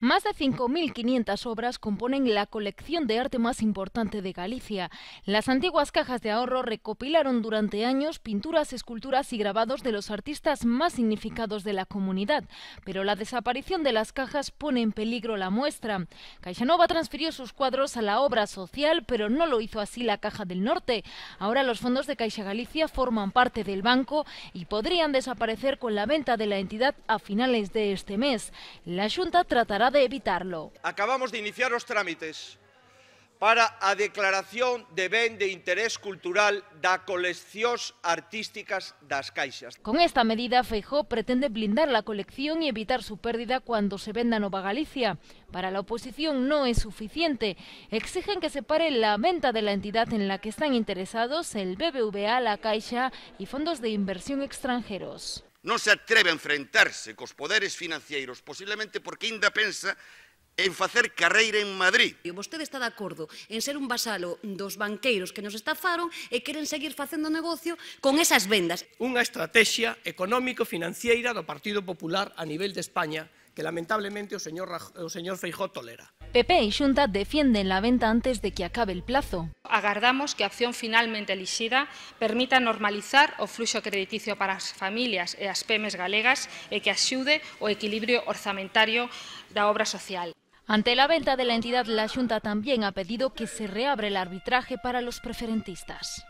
Más de 5.500 obras componen la colección de arte más importante de Galicia. Las antiguas cajas de ahorro recopilaron durante años pinturas, esculturas y grabados de los artistas más significados de la comunidad, pero la desaparición de las cajas pone en peligro la muestra. Caixanova transfirió sus cuadros a la obra social, pero no lo hizo así la Caja del Norte. Ahora los fondos de Caixa Galicia forman parte del banco y podrían desaparecer con la venta de la entidad a finales de este mes. La Junta tratará tratará de evitarlo. Acabamos de iniciar os trámites para a declaración de ben de interés cultural da coleccións artísticas das caixas. Con esta medida, Feijó pretende blindar la colección y evitar su pérdida cuando se venda Nova Galicia. Para la oposición no es suficiente. Exigen que se pare la venta de la entidad en la que están interesados el BBVA, la Caixa y fondos de inversión extranjeros non se atreve a enfrentarse cos poderes financeiros, posiblemente porque ainda pensa en facer carreira en Madrid. E Vostede está de acordo en ser un vasalo dos banqueiros que nos estafaron e queren seguir facendo negocio con esas vendas. Unha estrategia económico financiera do Partido Popular a nivel de España que lamentablemente o señor, o señor Feijó tolera. PP e Xunta defienden la venta antes de que acabe el plazo agardamos que a opción finalmente elixida permita normalizar o fluxo crediticio para as familias e as PEMES galegas e que axude o equilibrio orzamentario da obra social. Ante la venta de la entidad, la Junta también ha pedido que se reabre el arbitraje para los preferentistas.